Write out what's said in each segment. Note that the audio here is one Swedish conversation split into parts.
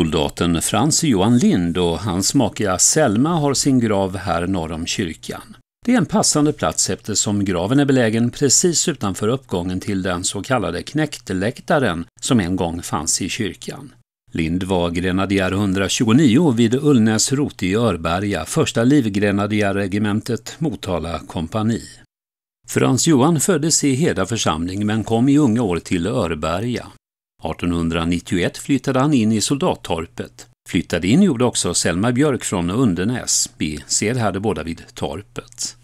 Soldaten Frans Johan Lind och hans maka Selma har sin grav här norr om kyrkan. Det är en passande plats eftersom graven är belägen precis utanför uppgången till den så kallade knäcktläktaren som en gång fanns i kyrkan. Lind var grenadjär 129 vid Ullnäs rot i Örberga, första livgrenadjärregementet Motala kompani. Frans Johan föddes i Heda församling men kom i unga år till Örberga. 1891 flyttade han in i soldattorpet. Flyttade in gjorde också Selma Björk från Undenäs. Vi ser här hade båda vid torpet.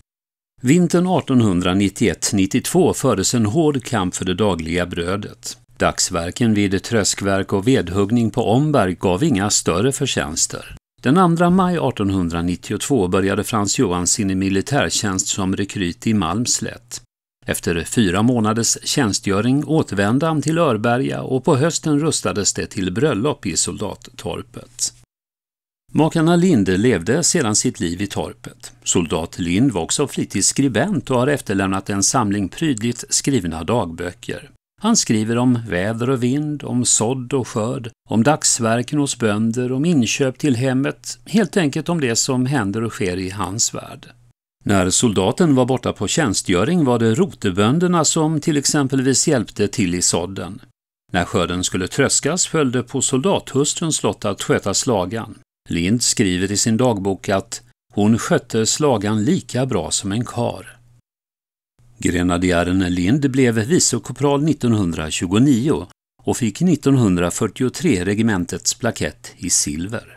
Vintern 1891-92 fördes en hård kamp för det dagliga brödet. Dagsverken vid tröskverk och vedhuggning på Omberg gav inga större förtjänster. Den 2 maj 1892 började Frans Johan sin militärtjänst som rekryt i Malmslätt. Efter fyra månaders tjänstgöring återvände han till Örberga och på hösten rustades det till bröllop i soldattorpet. Makarna Linde levde sedan sitt liv i torpet. Soldat Lind var också flitig skribent och har efterlämnat en samling prydligt skrivna dagböcker. Han skriver om väder och vind, om sådd och skörd, om dagsverken hos bönder, om inköp till hemmet, helt enkelt om det som händer och sker i hans värld. När soldaten var borta på tjänstgöring var det rotebönderna som till exempelvis hjälpte till i sådden. När skörden skulle tröskas följde på soldathustruns lott att sköta slagan. Lind skriver i sin dagbok att hon skötte slagan lika bra som en kar. Grenadjären Lind blev vicekopral 1929 och fick 1943 regementets plakett i silver.